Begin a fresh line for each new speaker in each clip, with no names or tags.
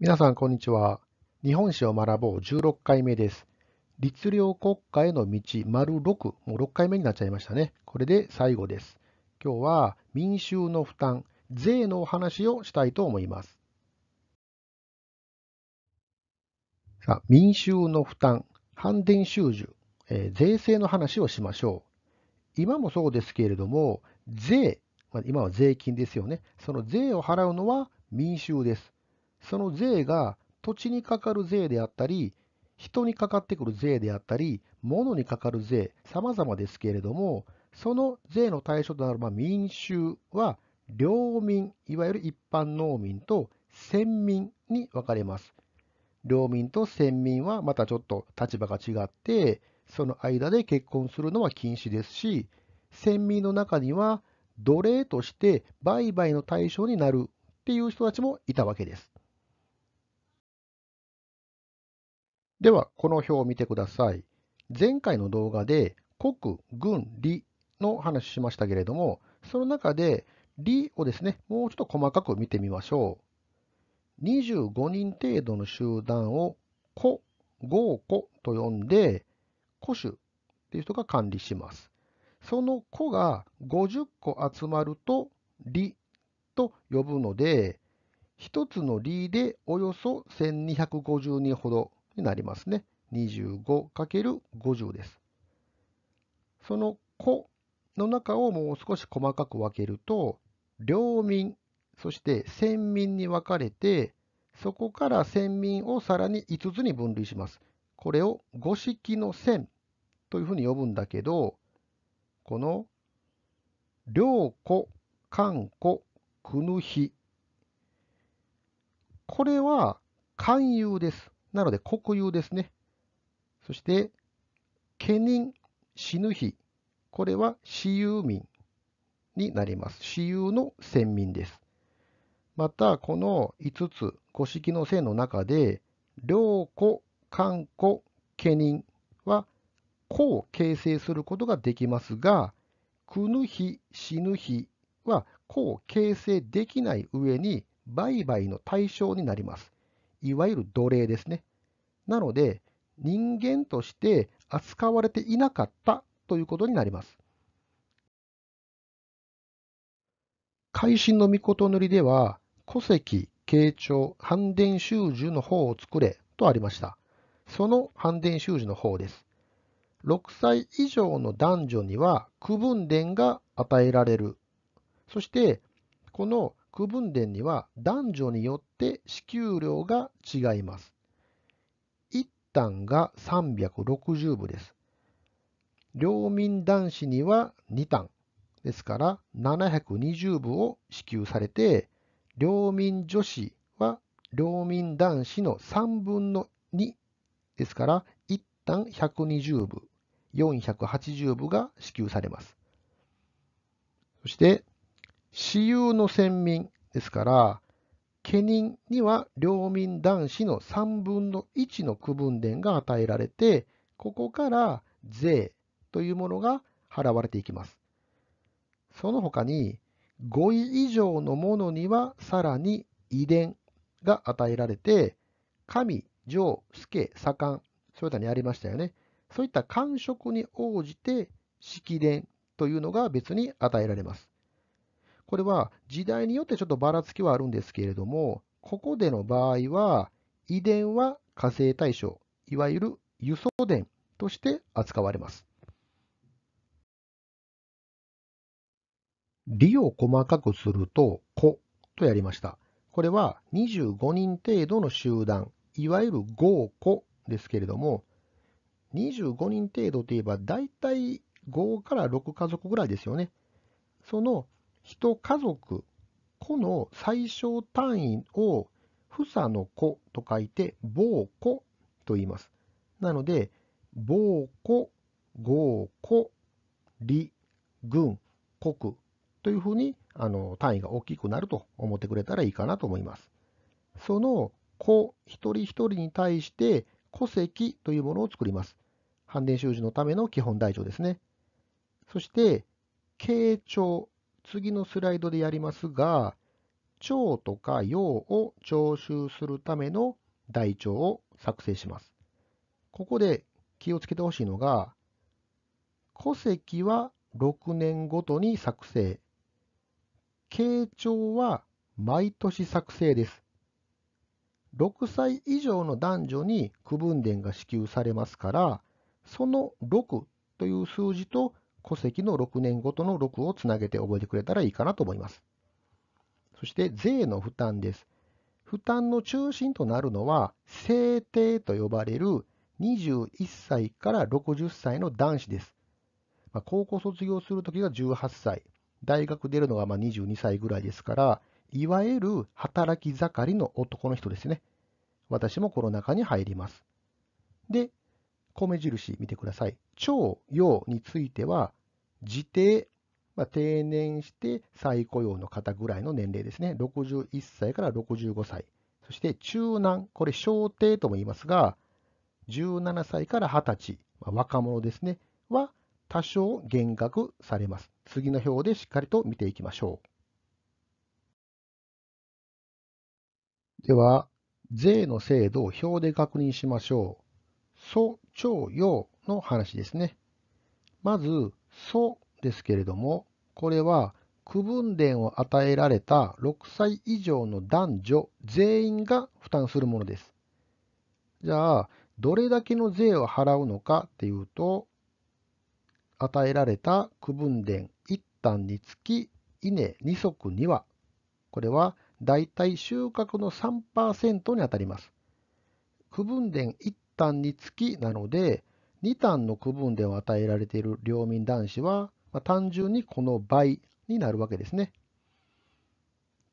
皆さん、こんにちは。日本史を学ぼう16回目です。律令国家への道、丸6、もう6回目になっちゃいましたね。これで最後です。今日は民衆の負担、税のお話をしたいと思います。さあ、民衆の負担、反伝収受、えー、税制の話をしましょう。今もそうですけれども、税、まあ、今は税金ですよね。その税を払うのは民衆です。その税が土地にかかる税であったり、人にかかってくる税であったり、物にかかる税、様々ですけれども、その税の対象となる民衆は、領民、いわゆる一般農民と先民に分かれます。領民と先民はまたちょっと立場が違って、その間で結婚するのは禁止ですし、先民の中には奴隷として売買の対象になるっていう人たちもいたわけです。では、この表を見てください。前回の動画で国、軍、理の話しましたけれども、その中で理をですね、もうちょっと細かく見てみましょう。25人程度の集団を個、合個と呼んで、個種っていう人が管理します。その個が50個集まると理と呼ぶので、1つの理でおよそ1250人ほどになりますね。25×50 です。その個の中をもう少し細かく分けると、領民、そして先民に分かれて、そこから先民をさらに5つに分類します。これを五式の線というふうに呼ぶんだけど、この良子、漢子、くぬひ。これは勧誘です。なので、国有ですね。そして、家人、死ぬ日、これは私有民になります。私有の先民です。また、この5つ、五式の線の中で、良子、官子、家人は、子を形成することができますが、くぬ日、死ぬ日は子を形成できない上に、売買の対象になります。いわゆる奴隷ですね。なので、人間として扱われていなかったということになります。改心の御事塗りでは、戸籍、慶長、反伝修樹の方を作れとありました。その反伝修樹の方です。6歳以上の男女には区分伝が与えられる。そして、この区分伝には男女によって支給量が違います。単が360部です。領民男子には2単ですから720部を支給されて領民女子は領民男子の3分の2ですから1単120部480部が支給されます。そして私有の先民ですから家人には領民男子の3分の1の区分田が与えられて、ここから税というものが払われていきます。その他に、5位以上のものにはさらに遺伝が与えられて、神、上、助、左官、それ他にありましたよね。そういった官職に応じて式伝というのが別に与えられます。これは時代によってちょっとばらつきはあるんですけれども、ここでの場合は、遺伝は火星対象、いわゆる輸送電として扱われます。理を細かくすると、子とやりました。これは25人程度の集団、いわゆる合子ですけれども、25人程度といえば大体5から6家族ぐらいですよね。その人家族子の最小単位を房の子と書いて某子と言います。なので某子、豪子、李、軍、国というふうにあの単位が大きくなると思ってくれたらいいかなと思います。その子一人一人に対して戸籍というものを作ります。反伝習字のための基本台帳ですね。そして、慶長次のスライドでやりますが、腸とか用を徴収するための台帳を作成します。ここで気をつけてほしいのが、戸籍は6年ごとに作成。慶長は毎年作成です。6歳以上の男女に区分伝が支給されますから、その6という数字と戸籍の6年ごとの6をつなげて覚えてくれたらいいかなと思います。そして税の負担です。負担の中心となるのは、制定と呼ばれる21歳から60歳の男子です。まあ、高校卒業するときが18歳、大学出るのがまあ22歳ぐらいですから、いわゆる働き盛りの男の人ですね。私もこの中に入ります。で、米印見てください。徴用については、自定、まあ、定年して再雇用の方ぐらいの年齢ですね。61歳から65歳。そして中南、これ小定とも言いますが、17歳から20歳、まあ、若者ですね、は多少減額されます。次の表でしっかりと見ていきましょう。では、税の制度を表で確認しましょう。祖、長、陽の話ですね。まず、祖ですけれども、これは区分伝を与えられた6歳以上の男女全員が負担するものです。じゃあ、どれだけの税を払うのかっていうと、与えられた区分伝1単につき稲2足2羽。これはだいたい収穫の3%にあたります。区分伝1単につきなので、2単の区分で与えられている領民男子は、まあ、単純にこの倍になるわけですね。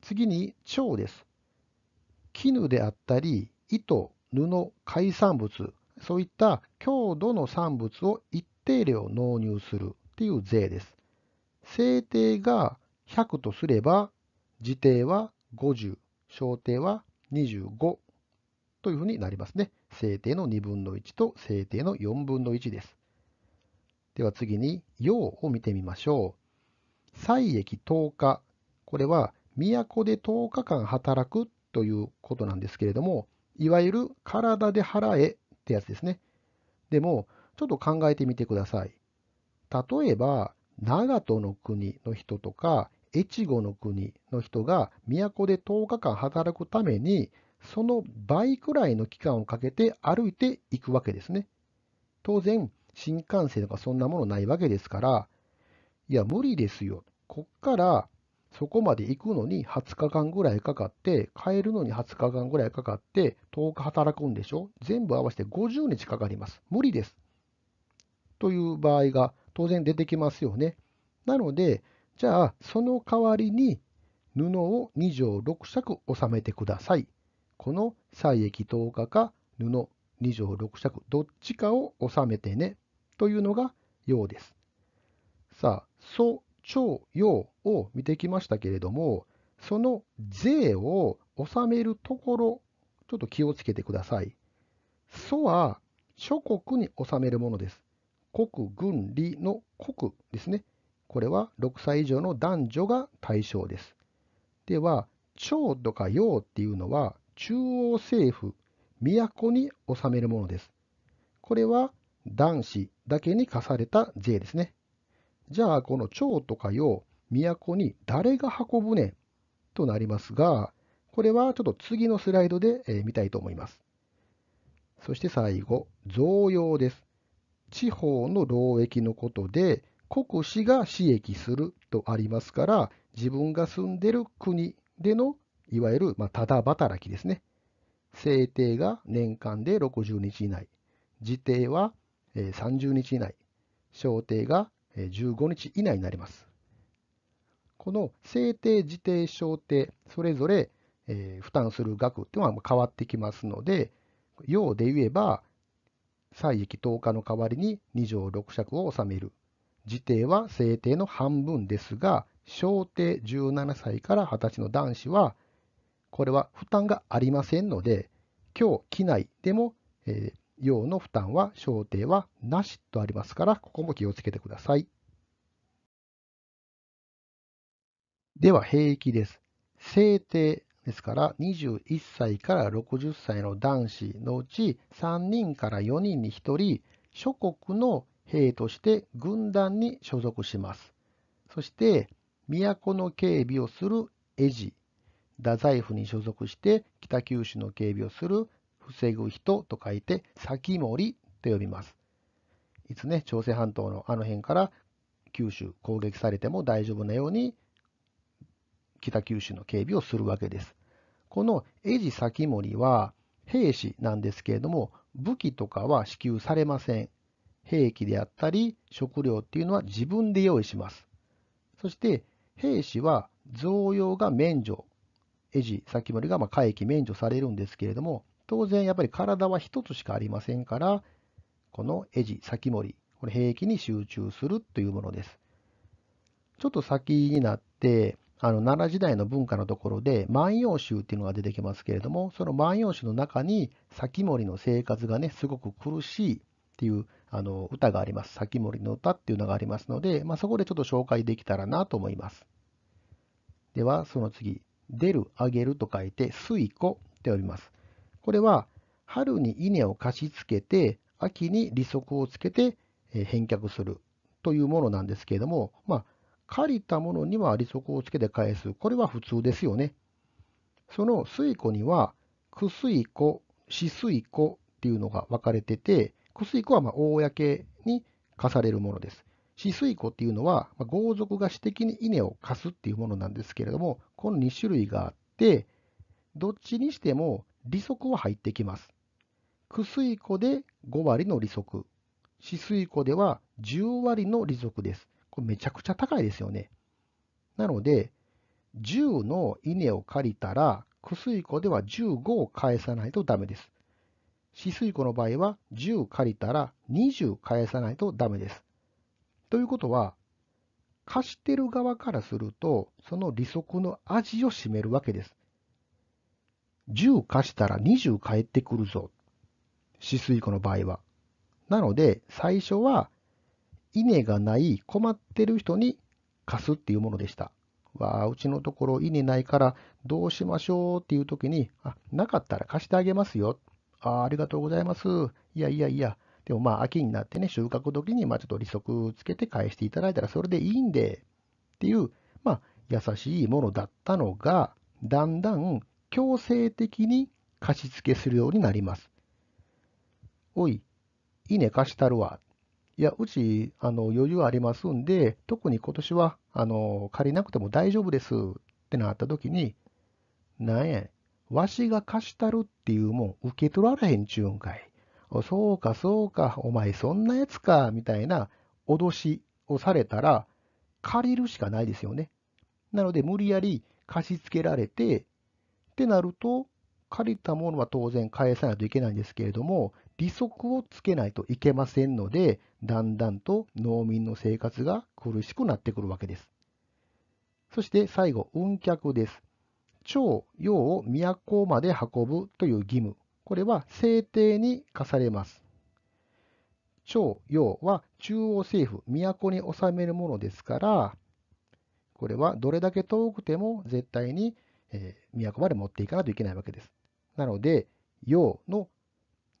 次に腸です。絹であったり、糸、布、海産物、そういった強度の産物を一定量納入するっていう税です。制定が100とすれば、自定は50、小定は25というふうになりますね。正定の2分の1と正定の4分の1です。では次に、陽を見てみましょう。歳益10日。これは、都で10日間働くということなんですけれども、いわゆる体で払えってやつですね。でも、ちょっと考えてみてください。例えば、長門の国の人とか、越後の国の人が都で10日間働くためにその倍くらいの期間をかけて歩いていくわけですね。当然、新幹線とかそんなものないわけですから、いや、無理ですよ。こっからそこまで行くのに20日間ぐらいかかって、帰るのに20日間ぐらいかかって、10日働くんでしょ全部合わせて50日かかります。無理です。という場合が当然出てきますよね。なので、じゃあ、その代わりに布を2畳6尺収めてください。この採液10日か布2条6尺どっちかを収めてねというのが陽です。さあ、祖、長、陽を見てきましたけれども、その税を納めるところ、ちょっと気をつけてください。祖は諸国に納めるものです。国軍理の国ですね。これは6歳以上の男女が対象です。では、長とか陽っていうのは中央政府、都に納めるものです。これは男子だけに課された税ですね。じゃあ、この長とか用、都に誰が運ぶねとなりますが、これはちょっと次のスライドで、え見たいと思います。そして最後、贈用です。地方の労役のことで、国司が私益するとありますから、自分が住んでる国でのいわゆる、まあ、ただ働きですね。制定が年間で60日以内、時定は30日以内、小定が15日以内になります。この制定、時定、小定、それぞれ、えー、負担する額っていうのは変わってきますので、要で言えば、歳益10日の代わりに2条6尺を納める。時定は制定の半分ですが、小定17歳から20歳の男子はこれは負担がありませんので、今日、機内でも、えー、用の負担は、焦点はなしとありますから、ここも気をつけてください。では、兵役です。制定ですから、21歳から60歳の男子のうち、3人から4人に1人、諸国の兵として軍団に所属します。そして、都の警備をするエジ太宰府に所属して北九州の警備をする防ぐ人と書いて先森と呼びます。いつね、朝鮮半島のあの辺から九州攻撃されても大丈夫なように北九州の警備をするわけです。このエジ先森は兵士なんですけれども武器とかは支給されません。兵器であったり食料っていうのは自分で用意します。そして兵士は贈与が免除エジ、先森がまあ会期免除されるんですけれども、当然やっぱり体は1つしかありませんから、このエジ、先森、これ兵器に集中するというものです。ちょっと先になって、あの奈良時代の文化のところで万葉集っていうのが出てきますけれども、その万葉集の中に、先森の生活がね、すごく苦しいっていうあの歌があります。先森の歌っていうのがありますので、まあ、そこでちょっと紹介できたらなと思います。では、その次。出る、あげると書いて、水庫って呼びます。これは、春に稲を貸し付けて、秋に利息をつけて返却するというものなんですけれども、まあ、借りたものには利息をつけて返す。これは普通ですよね。その水庫には、く水庫、死水庫っていうのが分かれてて、く水庫はま公に課されるものです。四水湖っていうのは、まあ、豪族が私的に稲を貸すっていうものなんですけれども、この2種類があって、どっちにしても利息は入ってきます。九水湖で5割の利息、四水湖では10割の利息です。これめちゃくちゃ高いですよね。なので、10の稲を借りたら、九水湖では15を返さないとダメです。四水湖の場合は10借りたら20返さないとダメです。ということは、貸してる側からすると、その利息の味を占めるわけです。10貸したら20返ってくるぞ。止水庫の場合は。なので、最初は、稲がない困ってる人に貸すっていうものでした。わあ、うちのところ稲ないからどうしましょうっていう時に、あ、なかったら貸してあげますよ。あありがとうございます。いやいやいや、でもまあ秋になってね、収穫時にまあちょっと利息つけて返していただいたらそれでいいんでっていう、まあ優しいものだったのが、だんだん強制的に貸し付けするようになります。おい、いいね貸したるわ。いや、うちあの余裕ありますんで、特に今年はあの借りなくても大丈夫ですってなった時に、なんや、わしが貸したるっていうもん受け取られへんちゅうんかい。そうかそうか、お前そんなやつか、みたいな脅しをされたら、借りるしかないですよね。なので無理やり貸し付けられて、ってなると、借りたものは当然返さないといけないんですけれども、利息をつけないといけませんので、だんだんと農民の生活が苦しくなってくるわけです。そして最後、運客です。町、洋を都まで運ぶという義務。これは政帝に課されます。朝陽は中央政府、都に治めるものですから、これはどれだけ遠くても絶対に、えー、都まで持っていかないといけないわけです。なので、陽の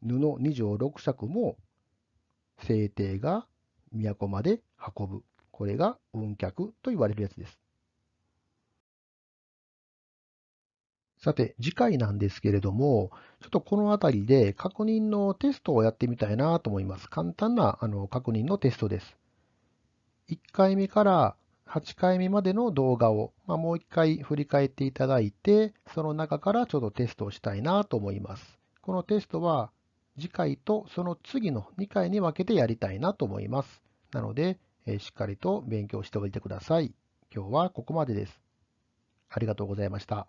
布2条6尺も政帝が都まで運ぶ。これが運脚と言われるやつです。さて、次回なんですけれども、ちょっとこのあたりで確認のテストをやってみたいなと思います。簡単なあの確認のテストです。1回目から8回目までの動画を、まあ、もう1回振り返っていただいて、その中からちょっとテストをしたいなと思います。このテストは次回とその次の2回に分けてやりたいなと思います。なので、えしっかりと勉強しておいてください。今日はここまでです。ありがとうございました。